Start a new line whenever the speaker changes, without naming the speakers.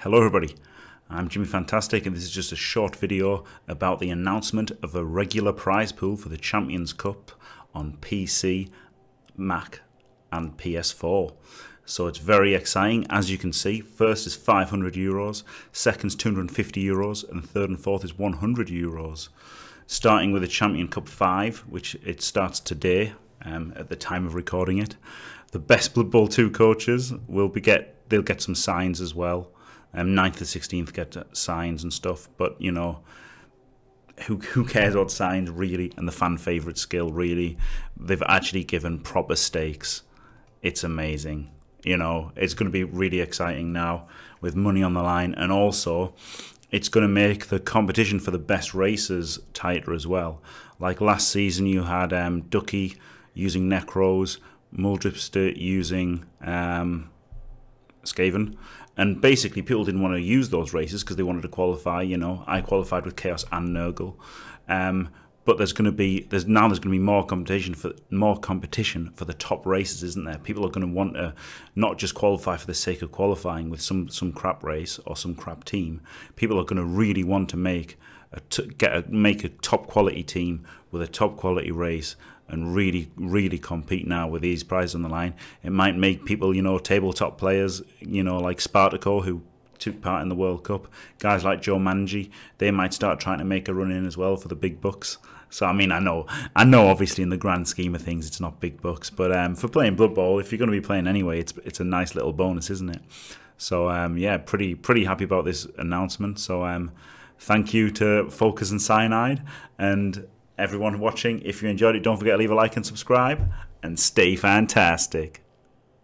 Hello everybody, I'm Jimmy Fantastic and this is just a short video about the announcement of a regular prize pool for the Champions Cup on PC, Mac and PS4. So it's very exciting as you can see. First is 500 euros, Second is 250 euros and third and fourth is 100 euros. Starting with the Champion Cup 5 which it starts today um, at the time of recording it. The best Blood Bowl 2 coaches will be get they'll get some signs as well. Um, 9th to 16th get signs and stuff, but you know, who, who cares about signs really and the fan favourite skill really? They've actually given proper stakes. It's amazing. You know, it's going to be really exciting now with money on the line, and also it's going to make the competition for the best races tighter as well. Like last season, you had um, Ducky using Necros, Muldripster using. Um, Skaven. And basically, people didn't want to use those races because they wanted to qualify. You know, I qualified with Chaos and Nurgle. Um, but there's going to be there's now there's going to be more competition for more competition for the top races, isn't there? People are going to want to not just qualify for the sake of qualifying with some some crap race or some crap team. People are going to really want to make a, get a, make a top quality team with a top quality race and really, really compete now with these prizes on the line. It might make people, you know, tabletop players, you know, like Spartaco, who took part in the World Cup. Guys like Joe Manji, they might start trying to make a run in as well for the big bucks. So I mean, I know, I know. Obviously, in the grand scheme of things, it's not big bucks, but um, for playing Blood Bowl, if you're going to be playing anyway, it's it's a nice little bonus, isn't it? So um, yeah, pretty pretty happy about this announcement. So um, thank you to Focus and Cyanide and everyone watching. If you enjoyed it, don't forget to leave a like and subscribe, and stay fantastic.